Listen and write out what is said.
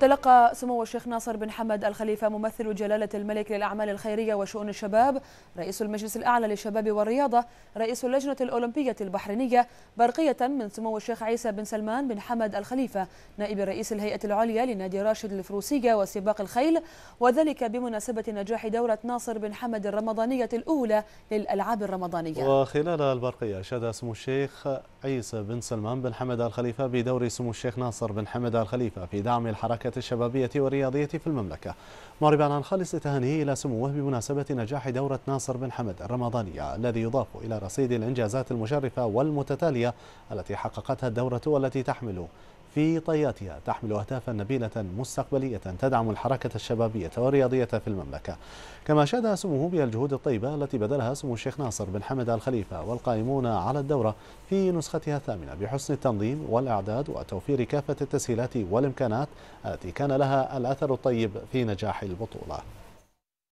تلقى سمو الشيخ ناصر بن حمد الخليفة ممثل جلالة الملك للأعمال الخيرية وشؤون الشباب رئيس المجلس الأعلى للشباب والرياضة رئيس اللجنة الأولمبية البحرينية برقية من سمو الشيخ عيسى بن سلمان بن حمد الخليفة نائب رئيس الهيئة العليا لنادي راشد الفروسية وسباق الخيل وذلك بمناسبة نجاح دورة ناصر بن حمد الرمضانية الأولى للألعاب الرمضانية وخلال البرقية أشاد سمو الشيخ الرئيس بن سلمان بن حمد آل خليفة بدور سمو الشيخ ناصر بن حمد آل خليفة في دعم الحركة الشبابية والرياضية في المملكة معربا عن خالص تهانيه إلى سموه بمناسبة نجاح دورة ناصر بن حمد الرمضانية الذي يضاف إلى رصيد الإنجازات المشرفة والمتتالية التي حققتها الدورة والتي تحمل في طياتها تحمل أهدافا نبيلة مستقبلية تدعم الحركة الشبابية والرياضية في المملكة كما شاد سموه بالجهود الطيبة التي بذلها سمو الشيخ ناصر بن حمد الخليفة والقائمون على الدورة في نسختها الثامنة بحسن التنظيم والإعداد وتوفير كافة التسهيلات والإمكانات التي كان لها الأثر الطيب في نجاح البطولة